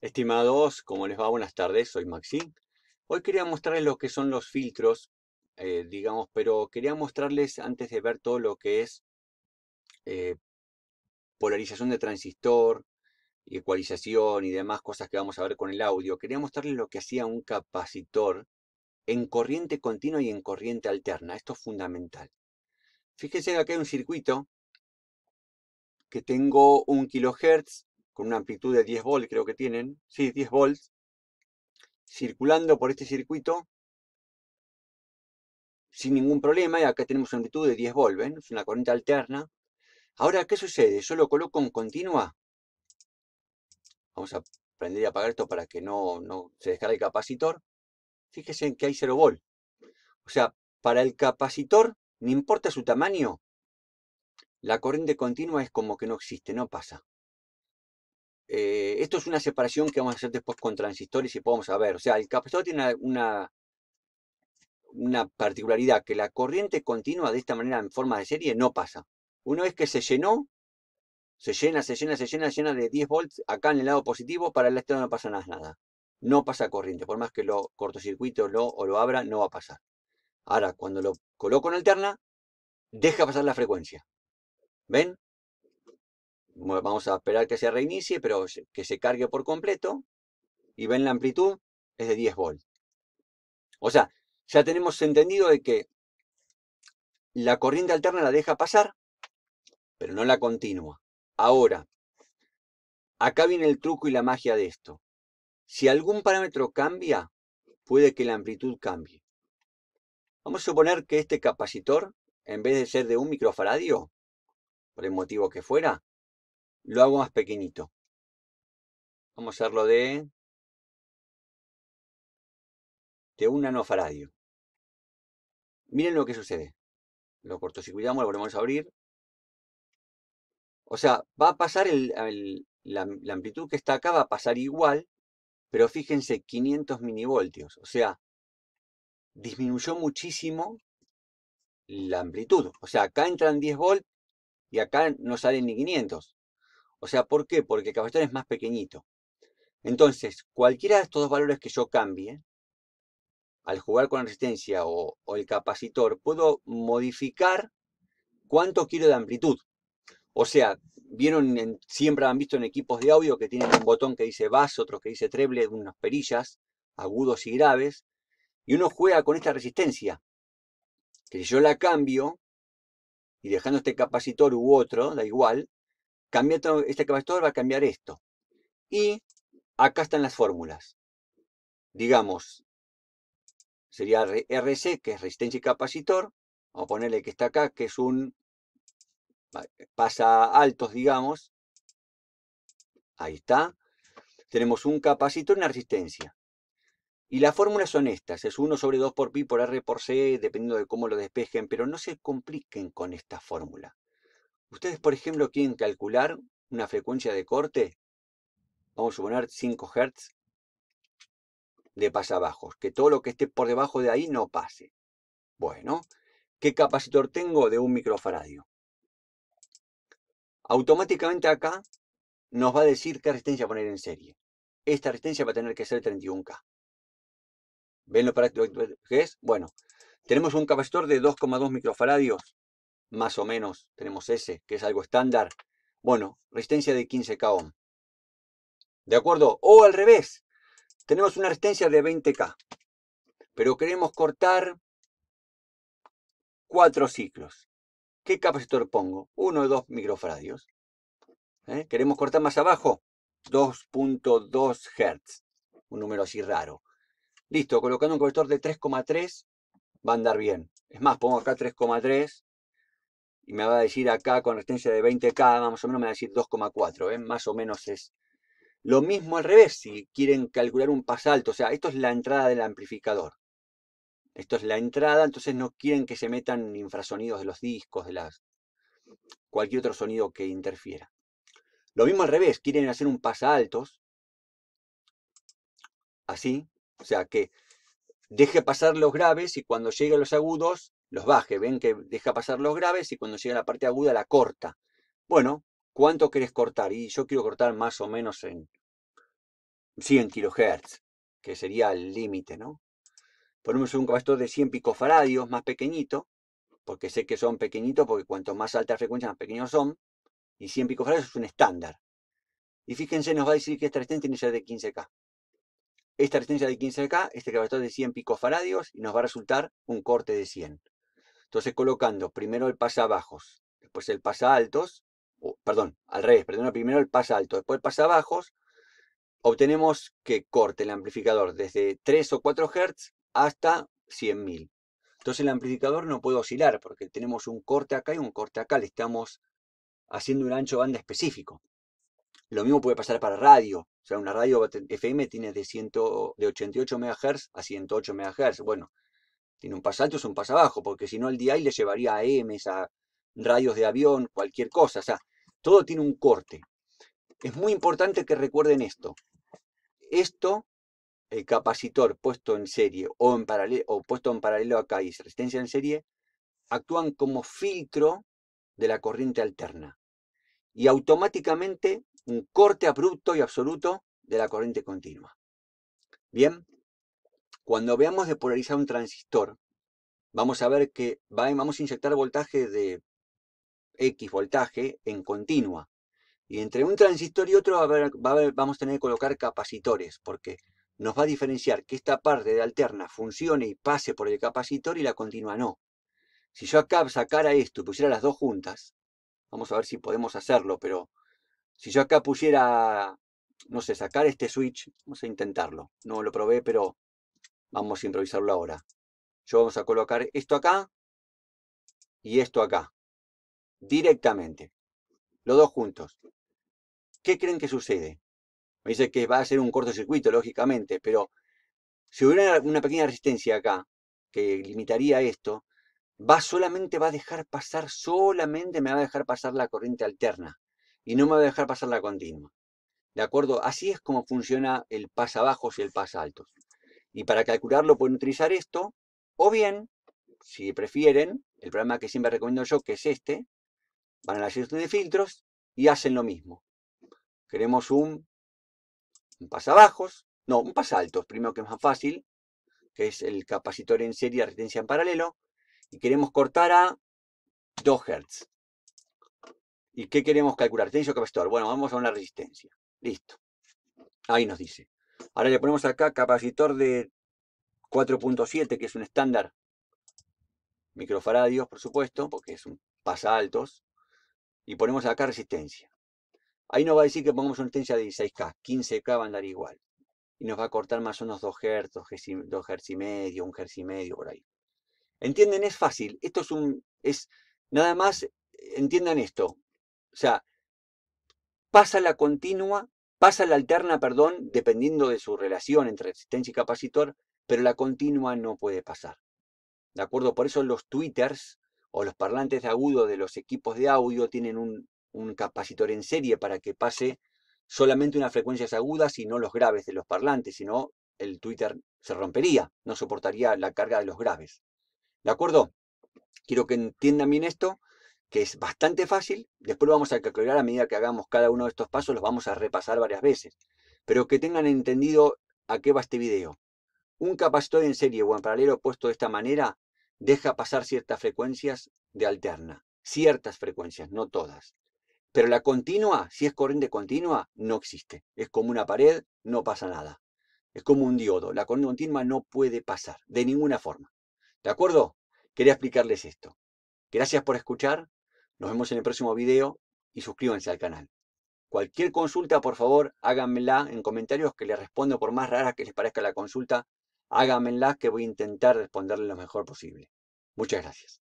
Estimados, ¿cómo les va? Buenas tardes, soy Maxi. Hoy quería mostrarles lo que son los filtros, eh, digamos, pero quería mostrarles antes de ver todo lo que es eh, polarización de transistor, ecualización y demás cosas que vamos a ver con el audio, quería mostrarles lo que hacía un capacitor en corriente continua y en corriente alterna. Esto es fundamental. Fíjense que acá hay un circuito que tengo un kilohertz con una amplitud de 10 volts creo que tienen, sí, 10 volts, circulando por este circuito sin ningún problema, y acá tenemos una amplitud de 10 volts, ¿ven? Es una corriente alterna. Ahora, ¿qué sucede? Yo lo coloco en continua. Vamos a prender y apagar esto para que no, se descargue el capacitor. Fíjense que hay 0 volt. O sea, para el capacitor, no importa su tamaño, la corriente continua es como que no existe, no pasa. Eh, esto es una separación que vamos a hacer después con transistores y podemos saber. O sea, el capacitor tiene una, una particularidad, que la corriente continua de esta manera en forma de serie no pasa. Una vez que se llenó, se llena, se llena, se llena, se llena de 10 volts acá en el lado positivo, para el lado no pasa nada. No pasa corriente, por más que lo cortocircuito lo, o lo abra, no va a pasar. Ahora, cuando lo coloco en alterna, deja pasar la frecuencia. ¿Ven? vamos a esperar que se reinicie, pero que se cargue por completo. Y ven la amplitud, es de 10 volts. O sea, ya tenemos entendido de que la corriente alterna la deja pasar, pero no la continúa. Ahora, acá viene el truco y la magia de esto. Si algún parámetro cambia, puede que la amplitud cambie. Vamos a suponer que este capacitor, en vez de ser de un microfaradio, por el motivo que fuera, lo hago más pequeñito. Vamos a hacerlo de, de un nanofaradio. Miren lo que sucede. Lo cortocircuitamos, lo volvemos a abrir. O sea, va a pasar el, la, amplitud que está acá, va a pasar igual, pero fíjense, 500 minivoltios. O sea, disminuyó muchísimo la amplitud. O sea, acá entran 10 volts y acá no salen ni 500. O sea, ¿por qué? Porque el capacitor es más pequeñito. Entonces, cualquiera de estos dos valores que yo cambie, al jugar con la resistencia o, el capacitor, puedo modificar cuánto quiero de amplitud. O sea, vieron, en, siempre han visto en equipos de audio que tienen un botón que dice bass, otro que dice treble, unas perillas, agudos y graves, y uno juega con esta resistencia, que si yo la cambio, y dejando este capacitor u otro, da igual, Cambiando este capacitor, va a cambiar esto. Y acá están las fórmulas. Digamos, sería RC, que es resistencia y capacitor. Vamos a ponerle que está acá, que es un... pasa altos, digamos. Ahí está. Tenemos un capacitor y una resistencia. Y las fórmulas son estas, es 1 sobre 2 por pi por r por c, dependiendo de cómo lo despejen, pero no se compliquen con esta fórmula. Ustedes, por ejemplo, quieren calcular una frecuencia de corte, vamos a suponer 5 Hz de pasabajos, que todo lo que esté por debajo de ahí no pase. Bueno, ¿qué capacitor tengo de un microfaradio? Automáticamente acá nos va a decir qué resistencia poner en serie. Esta resistencia va a tener que ser 31K. ¿Ven lo práctico que es? Bueno, tenemos un capacitor de 2,2 microfaradios más o menos, tenemos ese, que es algo estándar. Bueno, resistencia de 15 k ohm. ¿De acuerdo? O al revés, tenemos una resistencia de 20K, pero queremos cortar cuatro ciclos. ¿Qué capacitor pongo? Uno o dos microfradios. ¿eh? ¿Queremos cortar más abajo? 2.2 Hz, un número así raro. Listo, colocando un colector de 3,3 va a andar bien. Es más, pongo acá 3,3 y me va a decir acá con resistencia de 20K, más o menos me va a decir 2,4, ¿eh? más o menos es. Lo mismo al revés, si quieren calcular un alto, o sea, esto es la entrada del amplificador. Esto es la entrada, entonces no quieren que se metan infrasonidos de los discos, de las cualquier otro sonido que interfiera. Lo mismo al revés, quieren hacer un pasaltos, así, o sea, que deje pasar los graves y cuando llegue los agudos los baje, ven que deja pasar los graves y cuando llega la parte aguda la corta. Bueno, ¿cuánto querés cortar? Y yo quiero cortar más o menos en 100 kilohertz, que sería el límite, ¿no? Ponemos un capacitor de 100 picofaradios más pequeñito, porque sé que son pequeñitos, porque cuanto más alta la frecuencia, más pequeños son, y 100 picofaradios es un estándar. Y fíjense, nos va a decir que esta resistencia tiene que ser de 15K. Esta resistencia de 15K, este capacitor de 100 picofaradios, y nos va a resultar un corte de 100. Entonces colocando primero el bajos, después el altos, o perdón, al revés, perdón, primero el alto, después el bajos, obtenemos que corte el amplificador desde 3 o 4 Hz hasta 100.000. Entonces el amplificador no puede oscilar porque tenemos un corte acá y un corte acá, le estamos haciendo un ancho banda específico. Lo mismo puede pasar para radio. O sea, una radio FM tiene de, de 88 MHz a 108 MHz. Bueno, tiene un pas alto, es un pas abajo, porque si no el DI le llevaría a m a rayos de avión, cualquier cosa. O sea, todo tiene un corte. Es muy importante que recuerden esto. Esto, el capacitor puesto en serie o, en paralelo, o puesto en paralelo acá y resistencia en serie, actúan como filtro de la corriente alterna. Y automáticamente un corte abrupto y absoluto de la corriente continua. Bien, cuando veamos de polarizar un transistor, vamos a ver que vamos a inyectar voltaje de X voltaje en continua. Y entre un transistor y otro vamos a tener que colocar capacitores, porque nos va a diferenciar que esta parte de alterna funcione y pase por el capacitor y la continua no. Si yo acá sacara esto y pusiera las dos juntas, vamos a ver si podemos hacerlo, pero si yo acá pusiera, no sé, sacar este switch, vamos a intentarlo. No lo probé, pero Vamos a improvisarlo ahora. Yo vamos a colocar esto acá y esto acá. Directamente. Los dos juntos. ¿Qué creen que sucede? Me dice que va a ser un cortocircuito, lógicamente, pero si hubiera una pequeña resistencia acá, que limitaría esto, va solamente va a dejar pasar, solamente me va a dejar pasar la corriente alterna y no me va a dejar pasar la continua. ¿De acuerdo? Así es como funciona el paso abajo y el paso altos. Y para calcularlo pueden utilizar esto, o bien, si prefieren, el programa que siempre recomiendo yo, que es este, van a la serie de filtros y hacen lo mismo. Queremos un, un pasabajos, no, un alto, primero que es más fácil, que es el capacitor en serie resistencia en paralelo, y queremos cortar a 2 Hz. ¿Y qué queremos calcular? Tensión capacitor. Bueno, vamos a una resistencia. Listo. Ahí nos dice. Ahora le ponemos acá capacitor de 4.7, que es un estándar. Microfaradios, por supuesto, porque es un pasa altos. Y ponemos acá resistencia. Ahí nos va a decir que pongamos una resistencia de 16K. 15K va a andar igual. Y nos va a cortar más o menos 2 Hz, 2 Hz y medio, 1 Hz y medio, por ahí. ¿Entienden? Es fácil. Esto es un... Es, nada más entiendan esto. O sea, pasa la continua Pasa la alterna, perdón, dependiendo de su relación entre resistencia y capacitor, pero la continua no puede pasar. ¿De acuerdo? Por eso los tweeters o los parlantes de agudo de los equipos de audio tienen un, capacitor en serie para que pase solamente unas frecuencias agudas y no los graves de los parlantes, sino el Twitter se rompería, no soportaría la carga de los graves. ¿De acuerdo? Quiero que entiendan bien esto que es bastante fácil, después lo vamos a calcular a medida que hagamos cada uno de estos pasos, los vamos a repasar varias veces, pero que tengan entendido a qué va este video. Un capacitor en serie o en paralelo puesto de esta manera deja pasar ciertas frecuencias de alterna, ciertas frecuencias, no todas. Pero la continua, si es corriente continua, no existe. Es como una pared, no pasa nada. Es como un diodo, la corriente continua no puede pasar, de ninguna forma. ¿De acuerdo? Quería explicarles esto. Gracias por escuchar nos vemos en el próximo video y suscríbanse al canal. Cualquier consulta, por favor, háganmela en comentarios que les respondo por más rara que les parezca la consulta. Háganmela que voy a intentar responderle lo mejor posible. Muchas gracias.